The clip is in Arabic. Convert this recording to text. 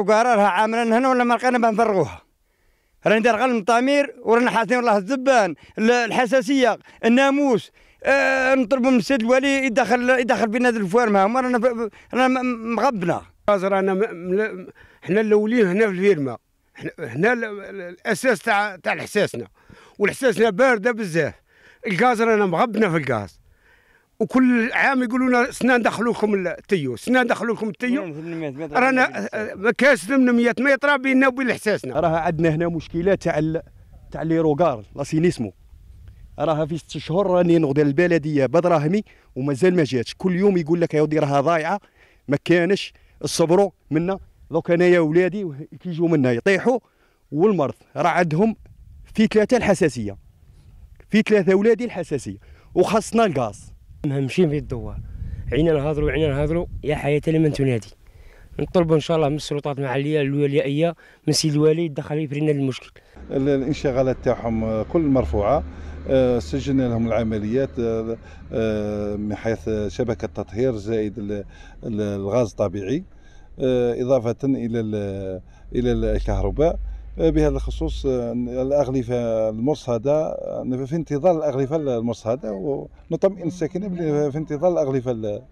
السكارة راها عاملة هنا ولا بها بنفرغوها رانا ندير غير المطامير ورانا حاسين والله الزبان الحساسية الناموس آه نطلبوا من السيد الوالي يدخل يدخل بينا الفوار هما رانا رانا مغبنا رانا حنا الاولين هنا في الفيرما هنا الاساس تاع تاع احساسنا والحساسنا بارده بزاف الغاز رانا مغبنا في الغاز وكل عام يقولوا لنا سنه ندخلوا لكم التيو سنا ندخلوا لكم التيو رانا مكاس كاش من 100 متر بيننا وبين حساسنا راه عندنا هنا مشكله تاع تاع لي روغار لاسينيسمو راها في ست شهور راني نغدي البلديه بدراهمي ومازال ما جاتش كل يوم يقول لك يا ودي راها ضايعه ما كانش الصبروا منا دوك انايا ولادي كيجوا منا يطيحوا والمرض راه عندهم في ثلاثه الحساسيه في ثلاثه ولادي الحساسيه وخاصنا الغاز مهمشين في الدوار عينا نهضروا عينا نهضروا يا حياتي لمن تنادي نطلبوا ان شاء الله من السلطات المحليه الولائيه من سيد الوالي يدخل يفرينا المشكل الانشغالات تاعهم آه، كل مرفوعه آه، سجلنا لهم العمليات آه، من حيث شبكه تطهير زائد الغاز الطبيعي اضافه الى الى الكهرباء بهذا الخصوص الاغلفه المرصده في انتظار الاغلفه المرصده ونطمئن الساكنه في انتظار الاغلفه